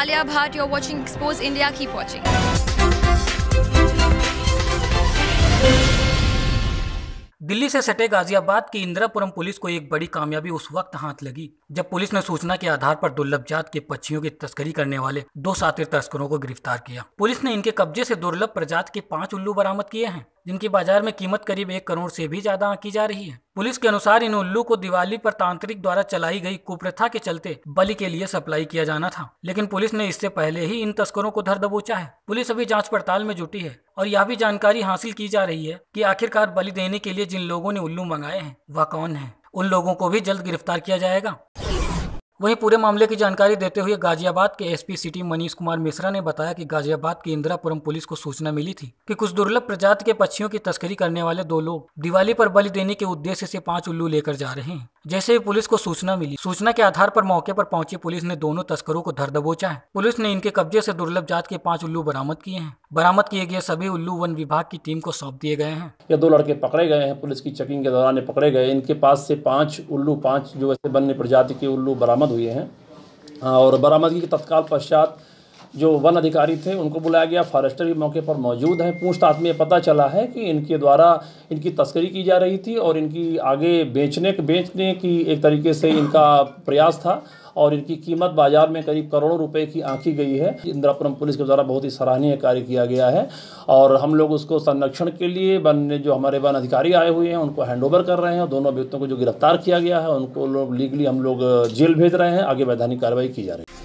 Alia Bhatt. You're watching Expose India. Keep watching. Delhi से सटे गाजियाबाद की इंदिरापुरम पुलिस को एक बड़ी कामयाबी उस वक्त हाथ लगी जब पुलिस ने सूचना के आधार पर दुर्लभ जात के पक्षियों की तस्करी करने वाले दो सातिर तस्करों को गिरफ्तार किया पुलिस ने इनके कब्जे से दुर्लभ प्रजात के पांच उल्लू बरामद किए हैं जिनकी बाजार में कीमत करीब एक करोड़ से भी ज्यादा आंकी जा रही है पुलिस के अनुसार इन उल्लू को दिवाली पर तांत्रिक द्वारा चलाई गई कुप्रथा के चलते बलि के लिए सप्लाई किया जाना था लेकिन पुलिस ने इससे पहले ही इन तस्करों को धर दबोचा है पुलिस अभी जांच पड़ताल में जुटी है और यह भी जानकारी हासिल की जा रही है कि आखिरकार बलि देने के लिए जिन लोगों ने उल्लू मंगाए हैं वह कौन है उन लोगों को भी जल्द गिरफ्तार किया जाएगा वहीं पूरे मामले की जानकारी देते हुए गाजियाबाद के एसपी सिटी मनीष कुमार मिश्रा ने बताया कि गाजियाबाद की इंदिरापुरम पुलिस को सूचना मिली थी कि कुछ दुर्लभ प्रजाति के पक्षियों की तस्करी करने वाले दो लोग दिवाली पर बलि देने के उद्देश्य से पांच उल्लू लेकर जा रहे हैं जैसे ही पुलिस को सूचना मिली सूचना के आधार पर मौके पर पहुंची पुलिस ने दोनों तस्करों को धर दबोचा है पुलिस ने इनके कब्जे से दुर्लभ जात के पांच उल्लू बरामद किए हैं बरामद किए गए सभी उल्लू वन विभाग की टीम को सौंप दिए गए हैं ये दो लड़के पकड़े गए हैं पुलिस की चेकिंग के दौरान पकड़े गए इनके पास से पाँच उल्लू पाँच जो ऐसे वन्य प्रजाति के उल्लू बरामद हुए हैं हाँ, और बरामदगी के तत्काल पश्चात जो वन अधिकारी थे उनको बुलाया गया फॉरेस्टर भी मौके पर मौजूद हैं पूछताछ में पता चला है कि इनके द्वारा इनकी तस्करी की जा रही थी और इनकी आगे बेचने बेचने की एक तरीके से इनका प्रयास था और इनकी कीमत बाजार में करीब करोड़ों रुपए की आंकी गई है इंदिरापुरम पुलिस के द्वारा बहुत ही सराहनीय कार्य किया गया है और हम लोग उसको संरक्षण के लिए वन जो हमारे वन अधिकारी आए हुए हैं उनको हैंडओवर कर रहे हैं और दोनों अभियुक्तों को जो गिरफ्तार किया गया है उनको लोग लीगली हम लोग जेल भेज रहे हैं आगे वैधानिक कार्रवाई की जा रही है